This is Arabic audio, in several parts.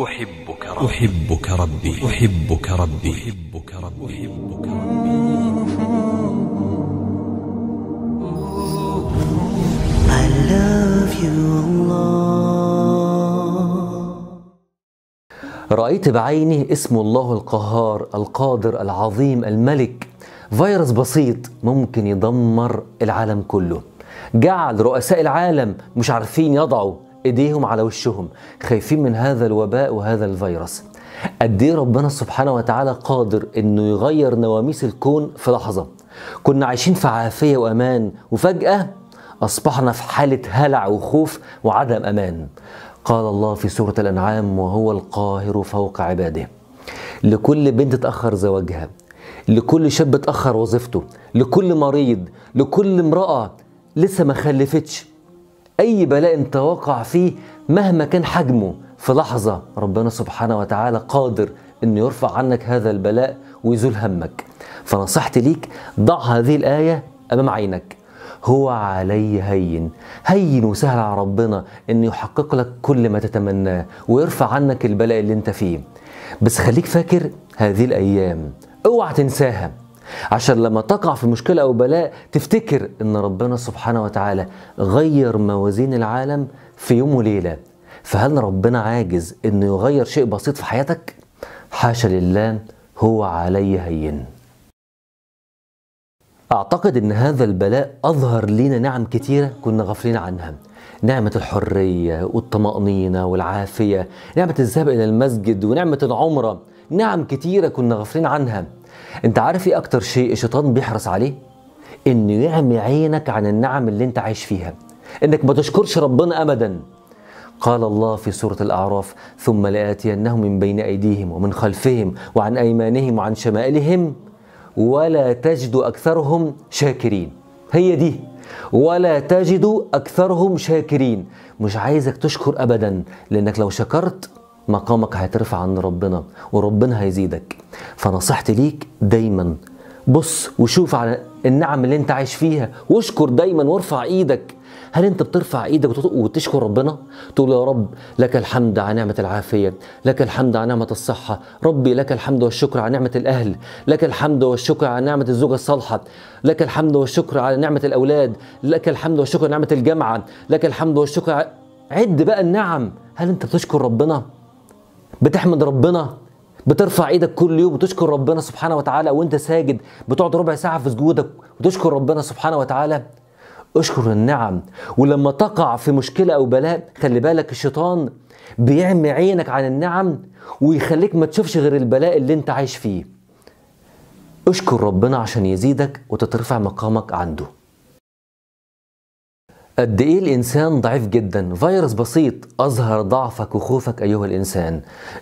أحبك ربي أحبك ربي أحبك ربي أحبك ربي أحبك ربي I love you رأيت بعيني اسم الله القهار القادر العظيم الملك فيروس بسيط ممكن يدمر العالم كله جعل رؤساء العالم مش عارفين يضعوا ايديهم على وشهم خايفين من هذا الوباء وهذا الفيروس قد ايه ربنا سبحانه وتعالى قادر انه يغير نواميس الكون في لحظه كنا عايشين في عافيه وامان وفجاه اصبحنا في حاله هلع وخوف وعدم امان قال الله في سوره الانعام وهو القاهر فوق عباده لكل بنت تاخر زواجها لكل شاب تاخر وظيفته لكل مريض لكل امراه لسه ما خلفتش أي بلاء أنت واقع فيه مهما كان حجمه في لحظة ربنا سبحانه وتعالى قادر أنه يرفع عنك هذا البلاء ويزول همك فنصحت ليك ضع هذه الآية أمام عينك هو علي هين هين وسهل على ربنا أن يحقق لك كل ما تتمناه ويرفع عنك البلاء اللي انت فيه بس خليك فاكر هذه الأيام اوعى تنساها عشان لما تقع في مشكلة أو بلاء تفتكر إن ربنا سبحانه وتعالى غير موازين العالم في يوم وليلة فهل ربنا عاجز إنه يغير شيء بسيط في حياتك؟ حاشا لله هو علي هين أعتقد إن هذا البلاء أظهر لينا نعم كتيرة كنا غافلين عنها نعمة الحرية والطمأنينة والعافية نعمة الذهاب إلى المسجد ونعمة العمرة نعم كتيرة كنا غافلين عنها انت عارف ايه اكتر شيء الشيطان بيحرص عليه انه يعمي عينك عن النعم اللي انت عايش فيها انك ما تشكرش ربنا ابدا قال الله في سورة الأعراف ثم لآتينهم من بين أيديهم ومن خلفهم وعن أيمانهم وعن شمائلهم ولا تجد أكثرهم شاكرين هي دي ولا تجد أكثرهم شاكرين مش عايزك تشكر أبدا لأنك لو شكرت مقامك هيترفع عند ربنا وربنا هيزيدك فنصيحتي ليك دايما بص وشوف على النعم اللي انت عايش فيها واشكر دايما وارفع ايدك هل انت بترفع ايدك وتشكر ربنا تقول يا رب لك الحمد على نعمه العافيه لك الحمد على نعمه الصحه ربي لك الحمد والشكر على نعمه الاهل لك الحمد والشكر على نعمه الزوجه الصالحه لك الحمد والشكر على نعمه الاولاد لك الحمد والشكر على نعمه الجامعه لك الحمد والشكر على... عد بقى النعم هل انت بتشكر ربنا بتحمد ربنا بترفع ايدك كل يوم وتشكر ربنا سبحانه وتعالى وانت ساجد بتقعد ربع ساعه في سجودك وتشكر ربنا سبحانه وتعالى اشكر النعم ولما تقع في مشكله او بلاء خلي بالك الشيطان بيعمي عينك عن النعم ويخليك ما تشوفش غير البلاء اللي انت عايش فيه اشكر ربنا عشان يزيدك وتترفع مقامك عنده قد ايه الانسان ضعيف جدا فيروس بسيط اظهر ضعفك وخوفك ايها الانسان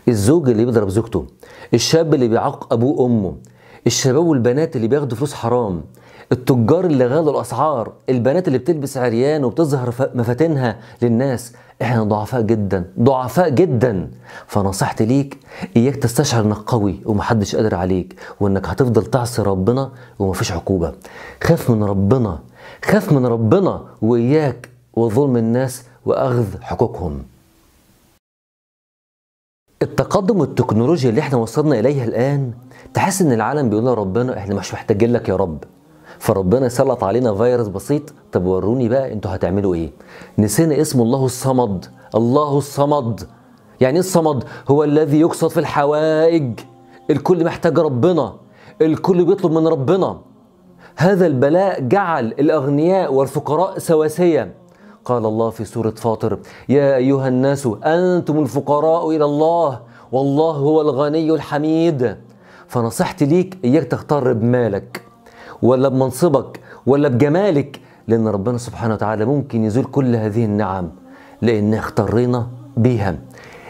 الزوج اللي بيضرب زوجته الشاب اللي بيعاق ابوه وامه الشباب والبنات اللي بياخدوا فلوس حرام التجار اللي غالوا الاسعار البنات اللي بتلبس عريان وبتظهر مفاتنها للناس احنا ضعفاء جدا ضعفاء جدا فنصيحتي ليك اياك تستشعر انك قوي ومحدش قادر عليك وانك هتفضل تعصي ربنا ومفيش عقوبه خاف من ربنا خاف من ربنا وإياك وظلم الناس وأخذ حقوقهم التقدم التكنولوجي اللي احنا وصلنا إليها الآن تحس إن العالم بيقول لربنا احنا مش محتاجين لك يا رب فربنا سلط علينا فيروس بسيط طب وروني بقى انتوا هتعملوا ايه نسينا اسم الله الصمد الله الصمد يعني ايه الصمد هو الذي يقصد في الحوائج الكل محتاج ربنا الكل بيطلب من ربنا هذا البلاء جعل الأغنياء والفقراء سواسية قال الله في سورة فاطر يا أيها الناس أنتم الفقراء إلى الله والله هو الغني الحميد فنصيحتي ليك إياك تغتر بمالك ولا بمنصبك ولا بجمالك لأن ربنا سبحانه وتعالى ممكن يزول كل هذه النعم لأن اخترينا بيها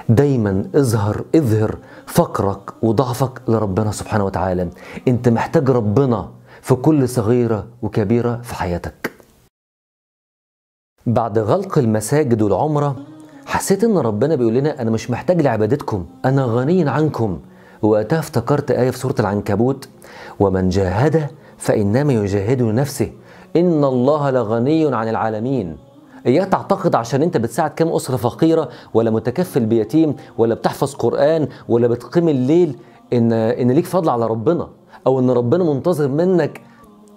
دايما اظهر اظهر فقرك وضعفك لربنا سبحانه وتعالى انت محتاج ربنا في كل صغيرة وكبيرة في حياتك بعد غلق المساجد والعمرة حسيت ان ربنا بيقول لنا انا مش محتاج لعبادتكم انا غني عنكم وقتها افتكرت آية في سورة العنكبوت ومن جاهد فإنما يجاهد لنفسه إن الله لغني عن العالمين إياه تعتقد عشان أنت بتساعد كام أسرة فقيرة ولا متكفل بيتيم ولا بتحفظ قرآن ولا بتقيم الليل إن إن ليك فضل على ربنا او ان ربنا منتظر منك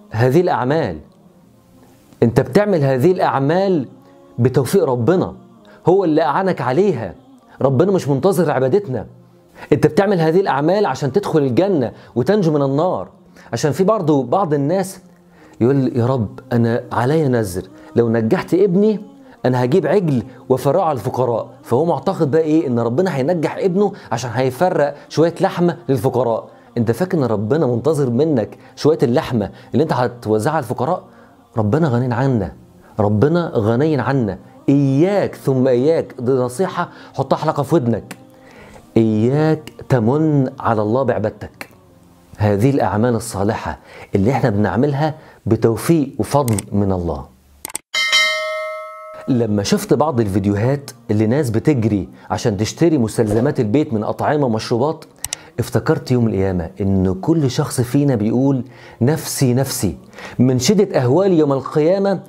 هذه الاعمال انت بتعمل هذه الاعمال بتوفيق ربنا هو اللي اعانك عليها ربنا مش منتظر عبادتنا انت بتعمل هذه الاعمال عشان تدخل الجنه وتنجو من النار عشان في برضه بعض الناس يقول يا رب انا علي نذر لو نجحت ابني انا هجيب عجل وافرقه على الفقراء فهو معتقد بقى ايه ان ربنا هينجح ابنه عشان هيفرق شويه لحمه للفقراء انت فاكر ان ربنا منتظر منك شويه اللحمه اللي انت هتوزعها الفقراء ربنا غني عنا ربنا غني عنا اياك ثم اياك دي نصيحه حطها حلقه في ودنك اياك تمن على الله بعبادتك هذه الاعمال الصالحه اللي احنا بنعملها بتوفيق وفضل من الله لما شفت بعض الفيديوهات اللي ناس بتجري عشان تشتري مستلزمات البيت من أطعمة ومشروبات افتكرت يوم القيامة إن كل شخص فينا بيقول نفسي نفسي من شدة أهوالي يوم القيامة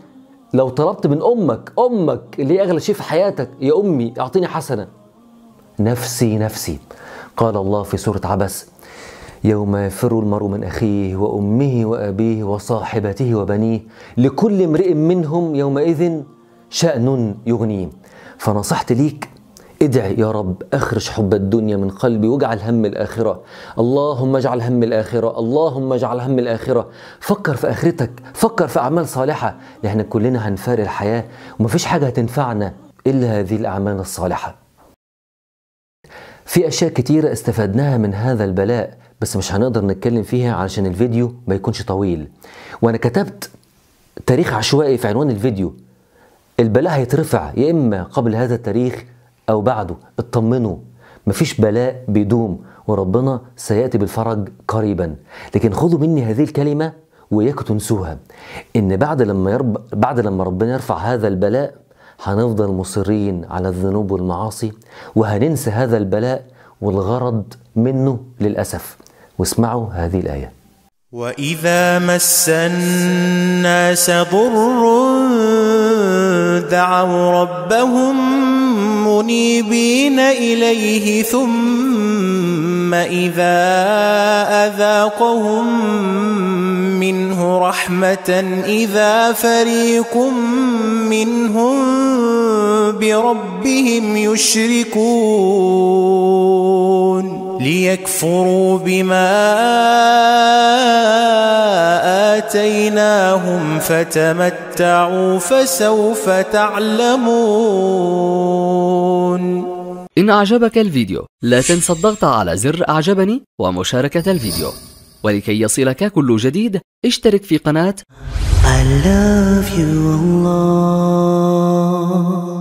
لو طلبت من أمك أمك اللي أغلى شيء في حياتك يا أمي أعطيني حسنة نفسي نفسي قال الله في سورة عبس يوم يفر المرء من أخيه وأمه وأبيه وصاحبته وبنيه لكل امرئ منهم يومئذ شأن يغنيه فنصحت ليك ادعي يا رب اخرج حب الدنيا من قلبي واجعل هم الاخره اللهم اجعل هم الاخره اللهم اجعل هم الاخره فكر في اخرتك فكر في اعمال صالحه لان كلنا هنفارق الحياه ومفيش حاجه هتنفعنا الا هذه الاعمال الصالحه في اشياء كتيره استفدناها من هذا البلاء بس مش هنقدر نتكلم فيها علشان الفيديو ما يكونش طويل وانا كتبت تاريخ عشوائي في عنوان الفيديو البلاء هيترفع يا اما قبل هذا التاريخ أو بعده اطمنوا مفيش بلاء بيدوم وربنا سيأتي بالفرج قريبا لكن خذوا مني هذه الكلمة وإياكم تنسوها إن بعد لما يرب... بعد لما ربنا يرفع هذا البلاء هنفضل مصرين على الذنوب والمعاصي وهننسى هذا البلاء والغرض منه للأسف واسمعوا هذه الآية وإذا مس الناس ضر دعوا ربهم منيبين إليه ثم إذا أذاقهم منه رحمة إذا فريق منهم بربهم يشركون ليكفروا بما آتيناهم فتمتعوا فسوف تعلمون إن أعجبك الفيديو لا تنسى الضغط على زر أعجبني ومشاركة الفيديو ولكي يصلك كل جديد اشترك في قناة I love you Allah